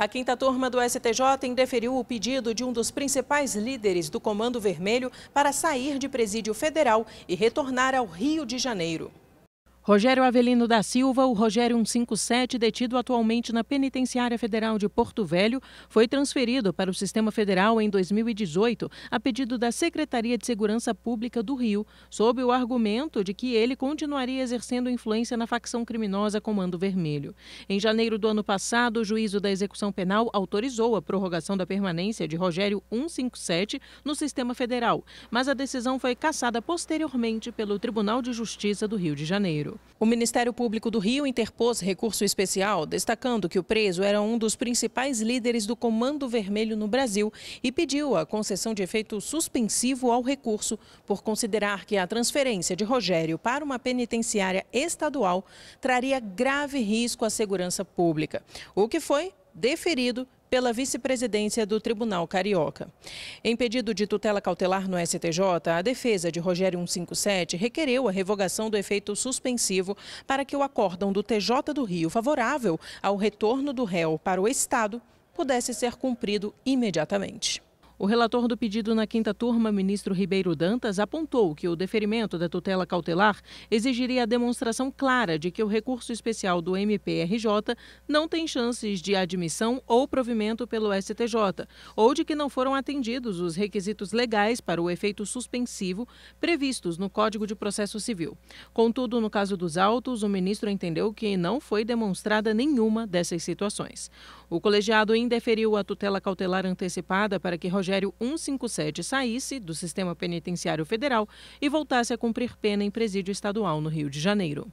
A quinta turma do STJ indeferiu o pedido de um dos principais líderes do Comando Vermelho para sair de presídio federal e retornar ao Rio de Janeiro. Rogério Avelino da Silva, o Rogério 157, detido atualmente na Penitenciária Federal de Porto Velho, foi transferido para o Sistema Federal em 2018 a pedido da Secretaria de Segurança Pública do Rio, sob o argumento de que ele continuaria exercendo influência na facção criminosa Comando Vermelho. Em janeiro do ano passado, o juízo da execução penal autorizou a prorrogação da permanência de Rogério 157 no Sistema Federal, mas a decisão foi cassada posteriormente pelo Tribunal de Justiça do Rio de Janeiro. O Ministério Público do Rio interpôs recurso especial, destacando que o preso era um dos principais líderes do Comando Vermelho no Brasil e pediu a concessão de efeito suspensivo ao recurso por considerar que a transferência de Rogério para uma penitenciária estadual traria grave risco à segurança pública, o que foi deferido pela vice-presidência do Tribunal Carioca. Em pedido de tutela cautelar no STJ, a defesa de Rogério 157 requereu a revogação do efeito suspensivo para que o acórdão do TJ do Rio, favorável ao retorno do réu para o Estado, pudesse ser cumprido imediatamente. O relator do pedido na quinta turma, ministro Ribeiro Dantas, apontou que o deferimento da tutela cautelar exigiria a demonstração clara de que o recurso especial do MPRJ não tem chances de admissão ou provimento pelo STJ, ou de que não foram atendidos os requisitos legais para o efeito suspensivo previstos no Código de Processo Civil. Contudo, no caso dos autos, o ministro entendeu que não foi demonstrada nenhuma dessas situações. O colegiado indeferiu a tutela cautelar antecipada para que Rogério Rogério 157 saísse do sistema penitenciário federal e voltasse a cumprir pena em presídio estadual no Rio de Janeiro.